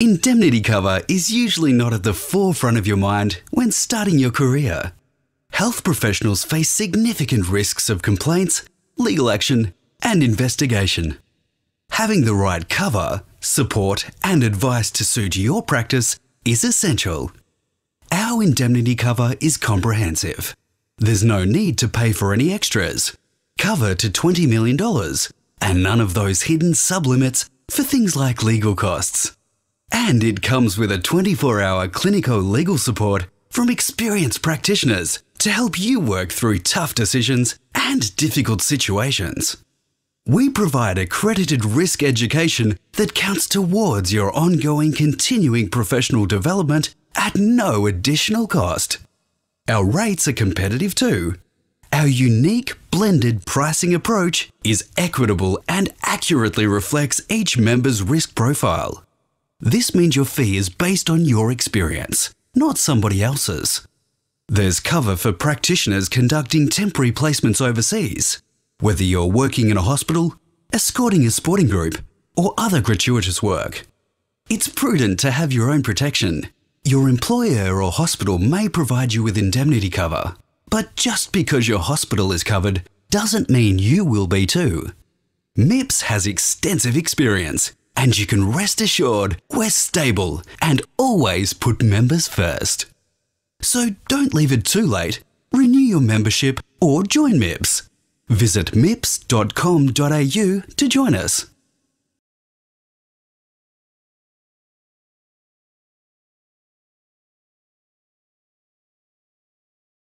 Indemnity cover is usually not at the forefront of your mind when starting your career. Health professionals face significant risks of complaints, legal action, and investigation. Having the right cover, support, and advice to suit your practice is essential. Our indemnity cover is comprehensive. There's no need to pay for any extras. Cover to $20 million, and none of those hidden sublimits for things like legal costs. And it comes with a 24 hour clinico legal support from experienced practitioners to help you work through tough decisions and difficult situations. We provide accredited risk education that counts towards your ongoing continuing professional development at no additional cost. Our rates are competitive too. Our unique blended pricing approach is equitable and accurately reflects each member's risk profile. This means your fee is based on your experience, not somebody else's. There's cover for practitioners conducting temporary placements overseas, whether you're working in a hospital, escorting a sporting group, or other gratuitous work. It's prudent to have your own protection. Your employer or hospital may provide you with indemnity cover, but just because your hospital is covered doesn't mean you will be too. MIPS has extensive experience and you can rest assured we're stable and always put members first. So don't leave it too late. Renew your membership or join MIPS. Visit mips.com.au to join us.